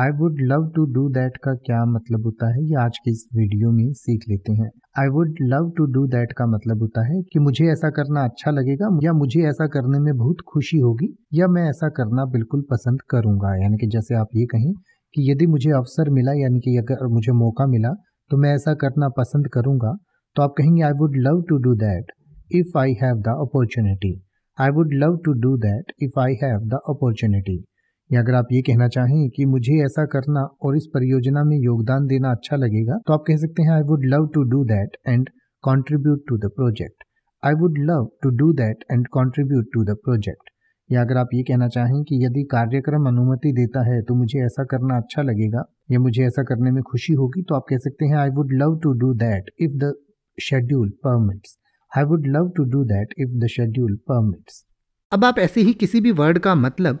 I would love to do that का क्या मतलब होता है ये आज के इस वीडियो में सीख लेते हैं I would love to do that का मतलब होता है कि मुझे ऐसा करना अच्छा लगेगा या मुझे ऐसा करने में बहुत खुशी होगी या मैं ऐसा करना बिल्कुल पसंद करूंगा यानी कि जैसे आप ये कहें कि यदि मुझे अवसर मिला यानी कि अगर मुझे मौका मिला तो मैं ऐसा करना पसंद करूंगा तो आप कहेंगे I would love to do that if I have the opportunity I would love to do that if I have the opportunity या अगर आप ये कहना चाहें कि मुझे ऐसा करना और इस परियोजना में योगदान देना अच्छा लगेगा तो आप कह सकते हैं I would love to do that and contribute to the project I would love to do that and contribute to the project या अगर आप ये कहना चाहें कि यदि कार्यक्रम अनुमति देता है तो मुझे ऐसा करना अच्छा लगेगा या मुझे ऐसा करने में खुशी होगी तो आप कह सकते हैं I would love to do that if the schedule permits I would love to do that if the schedule permits अब आप ऐसे ही किसी भी वर्ड का मतलब